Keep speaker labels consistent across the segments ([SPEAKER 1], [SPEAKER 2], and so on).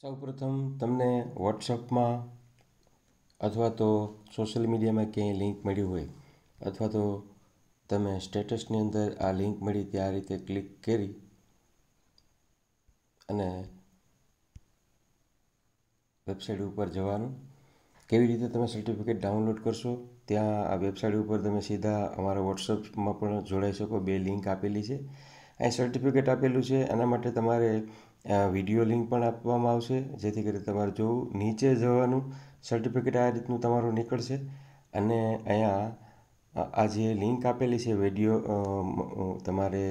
[SPEAKER 1] સૌપ્રથમ તમને વોટ્સઅપમાં અથવા તો સોશિયલ મીડિયામાં ક્યાંય લિંક મળી હોય અથવા તો તમે સ્ટેટસની અંદર આ લિંક મળી તે આ રીતે ક્લિક કરી અને વેબસાઇટ ઉપર જવાનું કેવી રીતે તમે સર્ટિફિકેટ ડાઉનલોડ કરશો ત્યાં આ વેબસાઇટ ઉપર તમે સીધા અમારા વોટ્સઅપમાં પણ જોડાઈ શકો બે લિંક આપેલી છે અહીં સર્ટિફિકેટ આપેલું છે એના માટે તમારે વિડીયો લિંક પણ આપવામાં આવશે જેથી કરી તમારે જોવું નીચે જવાનું સર્ટિફિકેટ આ રીતનું તમારું નીકળશે અને અહીંયા આ જે લિંક આપેલી છે વિડીયો તમારે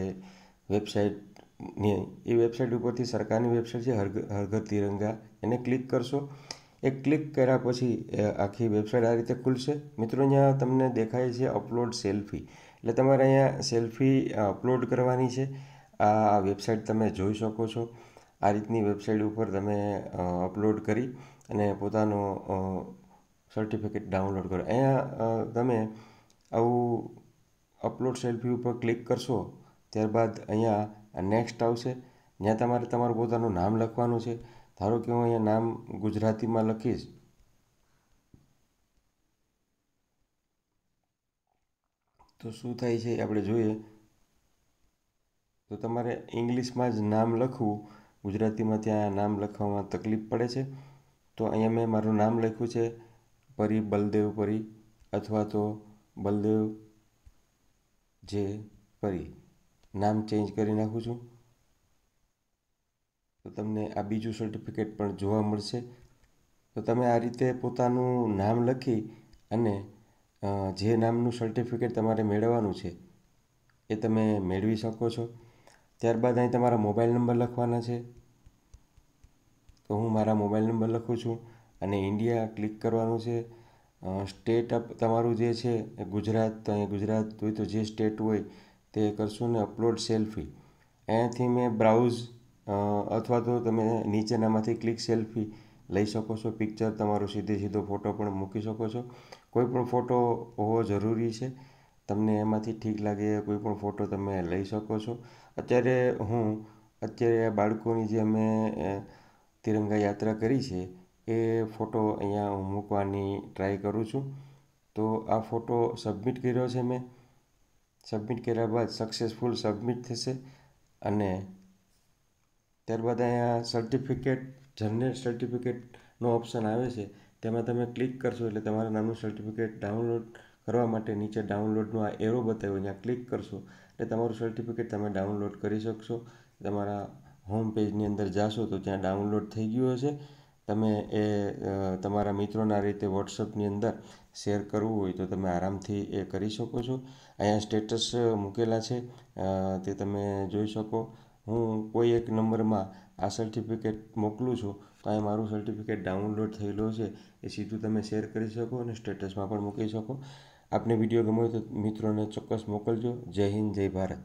[SPEAKER 1] વેબસાઇટની એ વેબસાઇટ ઉપરથી સરકારની વેબસાઇટ છે હર હરઘર તિરંગા એને ક્લિક કરશો એ ક્લિક કર્યા પછી આખી વેબસાઇટ આ રીતે ખુલશે મિત્રો અહીંયા તમને દેખાય છે અપલોડ સેલ્ફી એટલે તમારે અહીંયા સેલ્ફી અપલોડ કરવાની છે આ વેબસાઇટ તમે જોઈ શકો છો આ રીતની વેબસાઇટ ઉપર તમે અપલોડ કરી અને પોતાનો સર્ટિફિકેટ ડાઉનલોડ કરો અહીંયા તમે આવું અપલોડ સેલ્ફી ઉપર ક્લિક કરશો ત્યારબાદ અહીંયા નેક્સ્ટ આવશે જ્યાં તમારે તમારું પોતાનું નામ લખવાનું છે ધારો કે હું અહીંયા નામ ગુજરાતીમાં લખીશ તો શું થાય છે આપણે જોઈએ તો તમારે ઇંગ્લિશમાં જ નામ લખવું ગુજરાતીમાં ત્યાં નામ લખવામાં તકલીફ પડે છે તો અહીંયા મેં મારું નામ લખ્યું છે પરી બલદેવ પરી અથવા તો બલદેવ જે પરી નામ ચેન્જ કરી નાખું છું તો તમને આ બીજું સર્ટિફિકેટ પણ જોવા મળશે તો તમે આ રીતે પોતાનું નામ લખી અને જે નામનું સર્ટિફિકેટ તમારે મેળવવાનું છે એ તમે મેળવી શકો છો ત્યારબાદ અહીં તમારા મોબાઈલ નંબર લખવાના છે તો હું મારા મોબાઈલ નંબર લખું છું અને ઇન્ડિયા ક્લિક કરવાનું છે સ્ટેટ અપ તમારું જે છે ગુજરાત તો અહીં ગુજરાત હોય તો જે સ્ટેટ હોય તે કરશું ને અપલોડ સેલ્ફી અહીંયાથી મેં બ્રાઉઝ અથવા તો તમે નીચેનામાંથી ક્લિક સેલ્ફી લઈ શકો છો પિક્ચર તમારો સીધે સીધો ફોટો પણ મૂકી શકો છો કોઈ પણ ફોટો હોવો જરૂરી છે તમને એમાંથી ઠીક લાગે કોઈ પણ ફોટો તમે લઈ શકો છો અત્યારે હું અત્યારે બાળકોની જે મેં તિરંગા યાત્રા કરી છે એ ફોટો અહીંયા હું મૂકવાની ટ્રાય કરું છું તો આ ફોટો સબમિટ કર્યો છે મેં સબમિટ કર્યા બાદ સક્સેસફુલ સબમિટ થશે અને ત્યારબાદ અહીંયા સર્ટિફિકેટ જનરેટ સર્ટિફિકેટનો ઓપ્શન આવે છે તેમાં તમે ક્લિક કરશો એટલે તમારા નામનું સર્ટિફિકેટ ડાઉનલોડ કરવા માટે નીચે ડાઉનલોડનો આ એરો બતાવ્યો ત્યાં ક્લિક કરશો એટલે તમારું સર્ટિફિકેટ તમે ડાઉનલોડ કરી શકશો તમારા હોમ પેજની અંદર જાશો તો ત્યાં ડાઉનલોડ થઈ ગયું હશે તમે એ તમારા મિત્રોના રીતે વોટ્સઅપની અંદર શેર કરવું હોય તો તમે આરામથી એ કરી શકો છો અહીંયા સ્ટેટસ મૂકેલા છે તે તમે જોઈ શકો હું કોઈ એક નંબરમાં આ સર્ટિફિકેટ મોકલું છું તો અહીં મારું સર્ટિફિકેટ ડાઉનલોડ થયેલો છે એ સીધું તમે શેર કરી શકો અને સ્ટેટસમાં પણ મૂકી શકો આપને વિડીયો ગમ્યો તો મિત્રોને ચોક્કસ મોકલજો જય હિન્દ જય ભારત